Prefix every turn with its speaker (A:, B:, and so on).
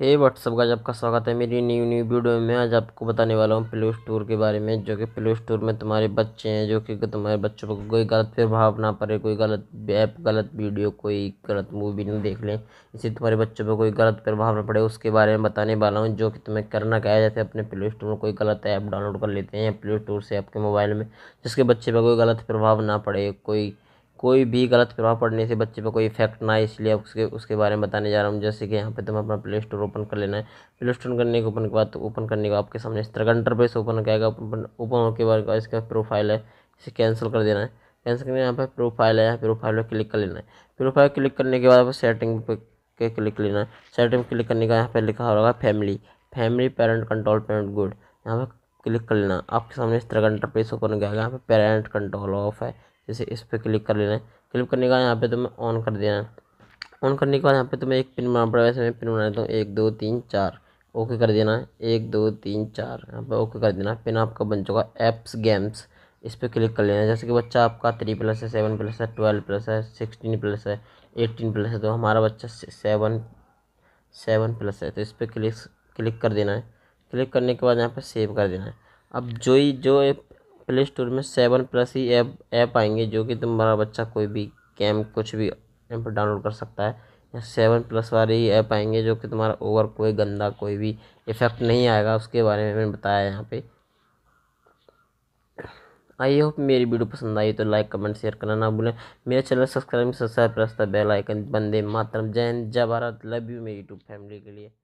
A: हे WhatsApp का आपका स्वागत है मेरी न्यू न्यू वीडियो में आज आपको बताने वाला हूँ प्ले स्टोर के बारे में जो कि प्ले स्टोर में तुम्हारे बच्चे हैं जो कि तुम्हारे बच्चों को कोई गलत प्रभाव ना पड़े कोई गलत ऐप गलत वीडियो कोई गलत मूवी ना देख लें इसी तुम्हारे बच्चों पर कोई गलत प्रभाव ना पड़े उसके बारे में बताने वाला हूँ जो कि तुम्हें करना क्या है जैसे अपने प्ले स्टोर में कोई गलत ऐप डाउनलोड कर लेते हैं प्ले स्टोर से आपके मोबाइल में जिसके बच्चे पर कोई गलत प्रभाव ना पड़े कोई कोई भी गलत प्रभाव पड़ने से बच्चे पर कोई इफेक्ट ना आए इसलिए उसके उसके बारे में बताने जा रहा हूँ जैसे कि यहाँ पे तुम अपना प्ले स्टोर ओपन कर लेना है प्ले स्टोर करने के ओपन के बाद ओपन करने के आपके सामने इस तरह का इंटरफेस ओपन हो ओपन होने के बाद इसका प्रोफाइल है इसे कैंसिल कर देना है कैंसिल करने यहाँ पर प्रोफाइल है यहाँ प्रोफाइल पर क्लिक कर लेना है प्रोफाइल क्लिक करने के बाद सेटिंग पर क्लिक लेना है सेटिंग क्लिक करने का यहाँ पर लिखा होगा family family parent control parent good यहाँ पर क्लिक कर लेना आपके सामने इस तरह का इंटरफेस ओपन हो जाएगा यहाँ पर पेरेंट कंट्रोल ऑफ है जैसे इस पर क्लिक कर लेना है क्लिक करने के बाद यहाँ पे तुम्हें तो ऑन कर देना है ऑन करने के बाद यहाँ पे तुम्हें तो एक पिन बनाना पड़ेगा वैसे मैं पिन बना देता हूँ एक दो तीन चार ओके कर देना है एक दो तीन चार यहाँ पर ओके कर देना पिन आपका बन चुका एप्स गेम्स इस पर क्लिक कर लेना जैसे कि बच्चा आपका थ्री प्लस है सेवन प्लस है ट्वेल्व प्लस है सिक्सटीन प्लस है एटीन प्लस है तो हमारा बच्चा सेवन सेवन प्लस है तो इस पर क्लिक क्लिक कर देना है क्लिक करने के बाद यहाँ पर सेव कर देना है अब जो ही जो प्ले स्टोर में सेवन प्लस ही ऐप ऐप आएंगे जो कि तुम्हारा बच्चा कोई भी गेम कुछ भी ऐप डाउनलोड कर सकता है या सेवन प्लस वाले ही ऐप आएंगे जो कि तुम्हारा ओवर कोई गंदा कोई भी इफ़ेक्ट नहीं आएगा उसके बारे में मैंने बताया यहाँ पे आई होप मेरी वीडियो पसंद आई तो लाइक कमेंट शेयर करना ना भूलें मेरे चैनल सब्सक्राइब सब्सक्राइब प्रस्ताव बेल आइकन बंदे मातरम जैन जय भारत लव यू मेरी यूट्यूब फैमिली के लिए